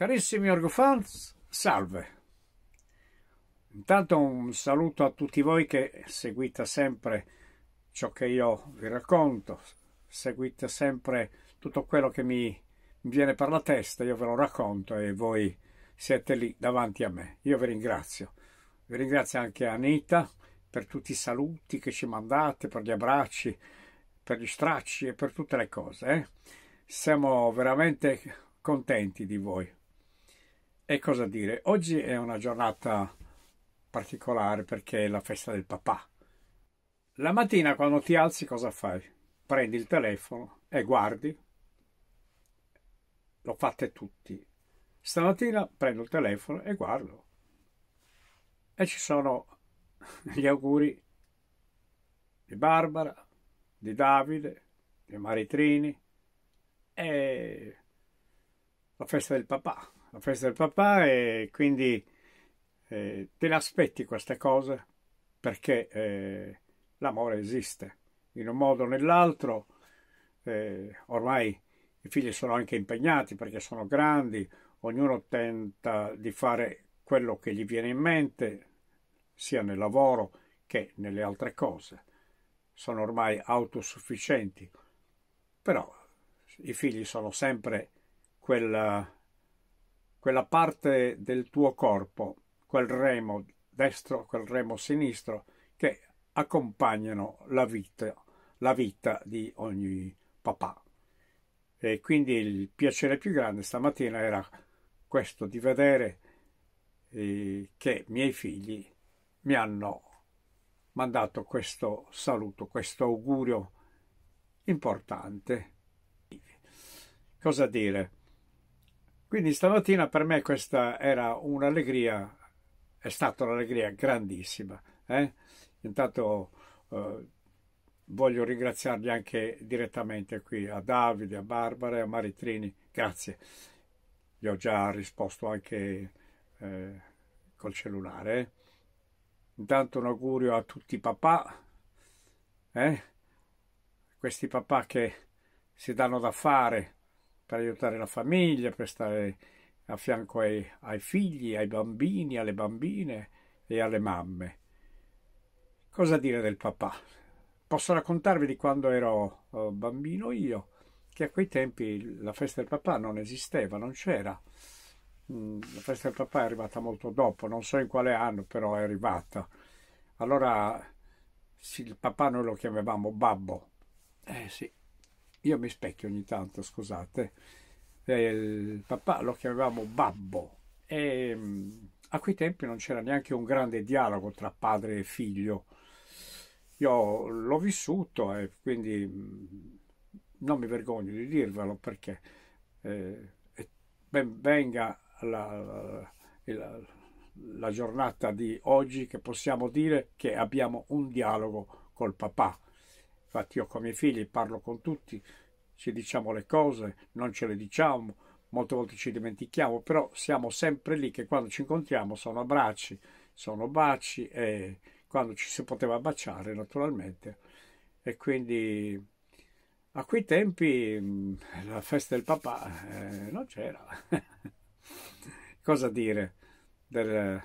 Carissimi Orgofans, salve! Intanto un saluto a tutti voi che seguite sempre ciò che io vi racconto, seguite sempre tutto quello che mi viene per la testa, io ve lo racconto e voi siete lì davanti a me. Io vi ringrazio. Vi ringrazio anche Anita per tutti i saluti che ci mandate, per gli abbracci, per gli stracci e per tutte le cose. Eh? Siamo veramente contenti di voi. E cosa dire? Oggi è una giornata particolare perché è la festa del papà. La mattina quando ti alzi cosa fai? Prendi il telefono e guardi. Lo fate tutti. Stamattina prendo il telefono e guardo. E ci sono gli auguri di Barbara, di Davide, di Maritrini e la festa del papà la festa del papà e quindi eh, te le aspetti queste cose perché eh, l'amore esiste in un modo o nell'altro. Eh, ormai i figli sono anche impegnati perché sono grandi, ognuno tenta di fare quello che gli viene in mente, sia nel lavoro che nelle altre cose. Sono ormai autosufficienti, però i figli sono sempre quella quella parte del tuo corpo, quel remo destro, quel remo sinistro, che accompagnano la vita, la vita di ogni papà. E quindi il piacere più grande stamattina era questo di vedere eh, che i miei figli mi hanno mandato questo saluto, questo augurio importante. Cosa dire? Quindi stamattina per me questa era un'allegria, è stata un'allegria grandissima. Eh? Intanto eh, voglio ringraziarli anche direttamente qui a Davide, a Barbara e a Maritrini. Grazie. Gli ho già risposto anche eh, col cellulare. Eh. Intanto un augurio a tutti i papà, eh. questi papà che si danno da fare per aiutare la famiglia, per stare a fianco ai, ai figli, ai bambini, alle bambine e alle mamme. Cosa dire del papà? Posso raccontarvi di quando ero eh, bambino io, che a quei tempi la festa del papà non esisteva, non c'era. Mm, la festa del papà è arrivata molto dopo, non so in quale anno, però è arrivata. Allora il papà noi lo chiamavamo babbo. Eh sì, io mi specchio ogni tanto, scusate. Il papà lo chiamavamo babbo e mm, a quei tempi non c'era neanche un grande dialogo tra padre e figlio. Io l'ho vissuto e quindi mm, non mi vergogno di dirvelo perché eh, ben venga la, la, la giornata di oggi che possiamo dire che abbiamo un dialogo col papà. Infatti io con i miei figli parlo con tutti, ci diciamo le cose, non ce le diciamo, molte volte ci dimentichiamo, però siamo sempre lì che quando ci incontriamo sono abbracci, sono baci e quando ci si poteva baciare naturalmente. E quindi a quei tempi mm, la festa del papà eh, non c'era. Cosa dire del,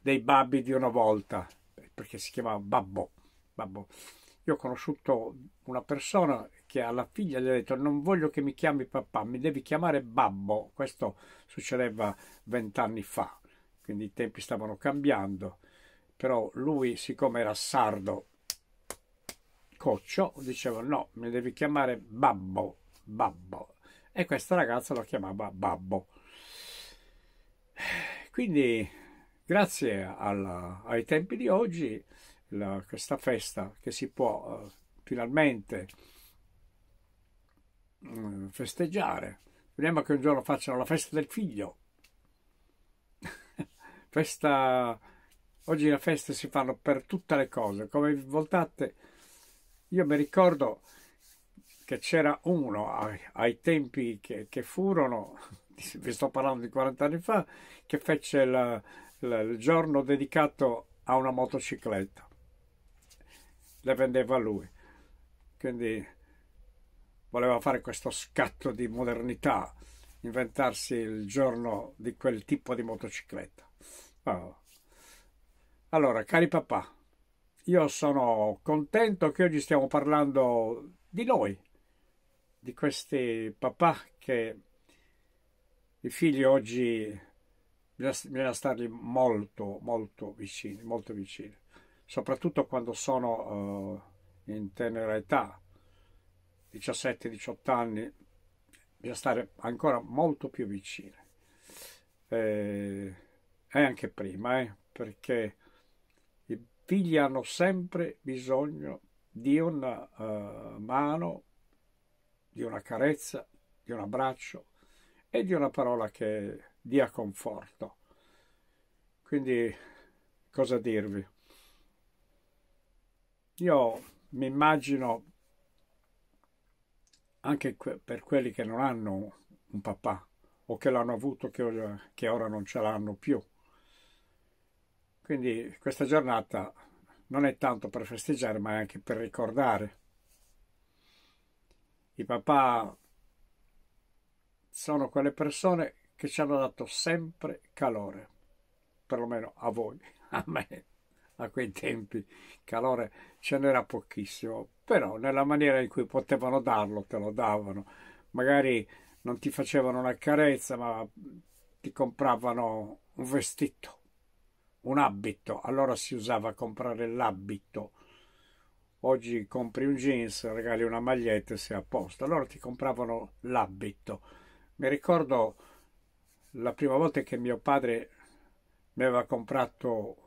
dei babbi di una volta? Perché si chiamava babbo. babbo. Io ho conosciuto una persona che alla figlia gli ha detto non voglio che mi chiami papà, mi devi chiamare babbo. Questo succedeva vent'anni fa, quindi i tempi stavano cambiando. Però lui, siccome era sardo, coccio, diceva no, mi devi chiamare babbo, babbo. E questa ragazza lo chiamava babbo. Quindi grazie alla, ai tempi di oggi la, questa festa che si può eh, finalmente eh, festeggiare. Speriamo che un giorno facciano la festa del figlio. festa... Oggi le feste si fanno per tutte le cose, come voltate. Io mi ricordo che c'era uno ai, ai tempi che, che, furono, vi sto parlando di 40 anni fa, che fece la, il giorno dedicato a una motocicletta le vendeva lui. Quindi voleva fare questo scatto di modernità, inventarsi il giorno di quel tipo di motocicletta. Oh. Allora, cari papà, io sono contento che oggi stiamo parlando di noi, di questi papà che i figli oggi bisogna stargli molto, molto vicini, molto vicini soprattutto quando sono uh, in tenera età, 17-18 anni, bisogna stare ancora molto più vicini. Eh, e anche prima, eh, perché i figli hanno sempre bisogno di una uh, eh, mano, di una carezza, di un abbraccio e di una parola che dia conforto. Quindi cosa dirvi? Io mi immagino anche per quelli che non hanno un papà o che l'hanno avuto che, che ora non ce l'hanno più. Quindi questa giornata non è tanto per festeggiare ma è anche per ricordare. I papà sono quelle persone che ci hanno dato sempre calore, perlomeno a voi, a me a quei tempi calore ce n'era pochissimo, però nella maniera in cui potevano darlo te lo davano. Magari non ti facevano una carezza, ma ti compravano un vestito, un abito. Allora si usava comprare l'abito. Oggi compri un jeans, regali una maglietta e sei a posto. Allora ti compravano l'abito. Mi ricordo la prima volta che mio padre mi aveva comprato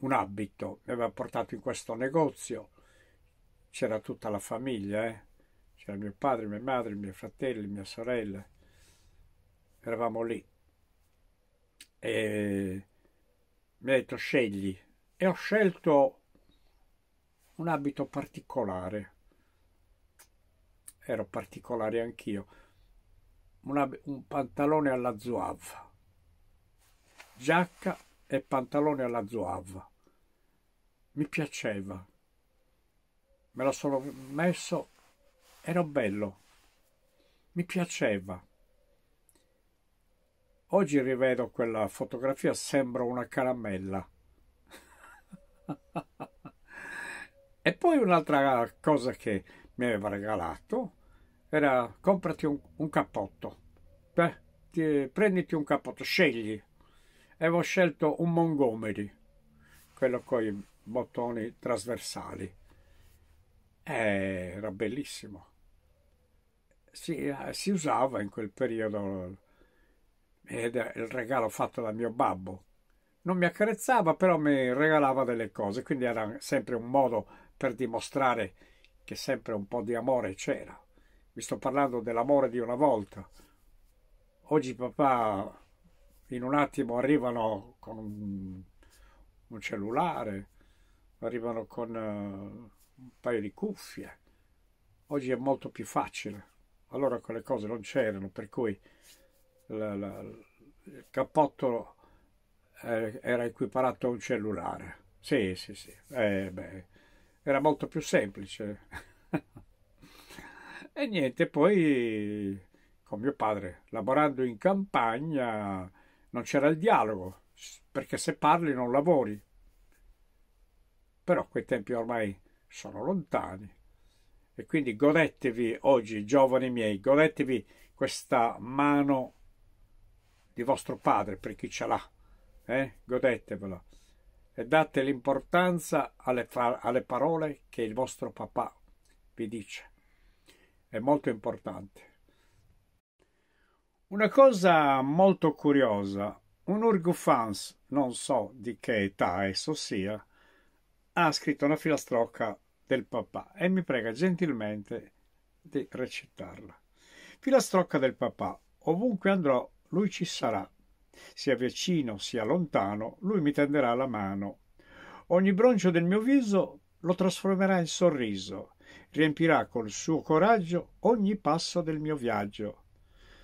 un abito, mi aveva portato in questo negozio, c'era tutta la famiglia, eh? c'era mio padre, mia madre, i miei fratelli, mia sorella, eravamo lì e mi ha detto scegli e ho scelto un abito particolare, ero particolare anch'io, un, un pantalone alla zouave, giacca e pantalone alla zouave mi piaceva. Me lo sono messo, era bello, mi piaceva. Oggi rivedo quella fotografia, sembra una caramella. e poi un'altra cosa che mi aveva regalato era comprati un, un cappotto. Beh, ti, prenditi un cappotto, scegli. E avevo scelto un Montgomery, quello con i, bottoni trasversali. Eh, era bellissimo. Si, eh, si, usava in quel periodo ed era il regalo fatto da mio babbo. Non mi accarezzava, però mi regalava delle cose, quindi era sempre un modo per dimostrare che sempre un po' di amore c'era. Vi sto parlando dell'amore di una volta. Oggi papà in un attimo arrivano con un cellulare, arrivano con uh, un paio di cuffie. Oggi è molto più facile. Allora quelle cose non c'erano, per cui la, la, il cappotto eh, era equiparato a un cellulare. Sì, sì, sì. Eh, beh, era molto più semplice. e niente, poi con mio padre, lavorando in campagna, non c'era il dialogo, perché se parli non lavori, però quei tempi ormai sono lontani. E quindi godetevi oggi, giovani miei, godetevi questa mano di vostro padre per chi ce l'ha, eh? godetevela e date l'importanza alle, alle parole che il vostro papà vi dice. È molto importante. Una cosa molto curiosa, un Urgufans, non so di che età esso sia, ha scritto una filastrocca del papà e mi prega gentilmente di recitarla. Filastrocca del papà, ovunque andrò, lui ci sarà. Sia vicino, sia lontano, lui mi tenderà la mano. Ogni broncio del mio viso lo trasformerà in sorriso, riempirà col suo coraggio ogni passo del mio viaggio.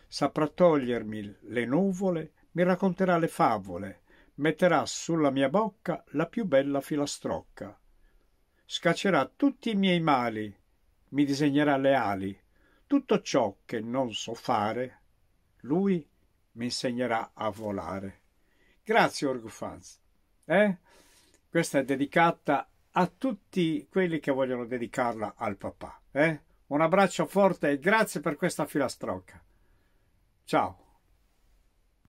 Saprà togliermi le nuvole, mi racconterà le favole, metterà sulla mia bocca la più bella filastrocca. Scaccerà tutti i miei mali, mi disegnerà le ali, tutto ciò che non so fare, lui mi insegnerà a volare. Grazie Orgufans. Eh? Questa è dedicata a tutti quelli che vogliono dedicarla al papà. Eh? Un abbraccio forte e grazie per questa filastrocca. Ciao.